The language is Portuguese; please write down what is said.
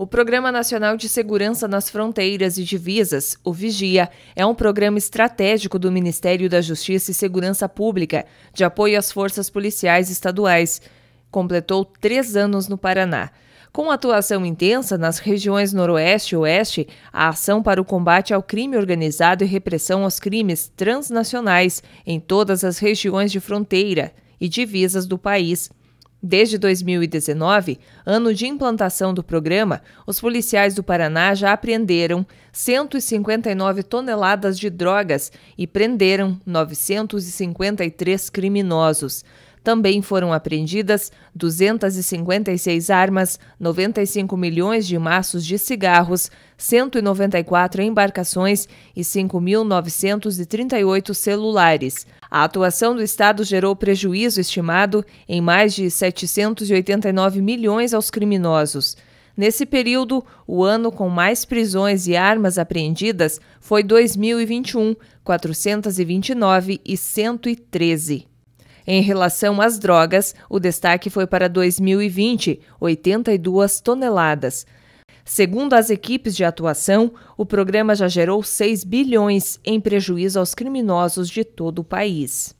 O Programa Nacional de Segurança nas Fronteiras e Divisas, o Vigia, é um programa estratégico do Ministério da Justiça e Segurança Pública, de apoio às forças policiais estaduais. Completou três anos no Paraná. Com atuação intensa nas regiões Noroeste e Oeste, a ação para o combate ao crime organizado e repressão aos crimes transnacionais em todas as regiões de fronteira e divisas do país Desde 2019, ano de implantação do programa, os policiais do Paraná já apreenderam 159 toneladas de drogas e prenderam 953 criminosos. Também foram apreendidas 256 armas, 95 milhões de maços de cigarros, 194 embarcações e 5.938 celulares. A atuação do Estado gerou prejuízo estimado em mais de 789 milhões aos criminosos. Nesse período, o ano com mais prisões e armas apreendidas foi 2021, 429 e 113. Em relação às drogas, o destaque foi para 2020, 82 toneladas. Segundo as equipes de atuação, o programa já gerou 6 bilhões em prejuízo aos criminosos de todo o país.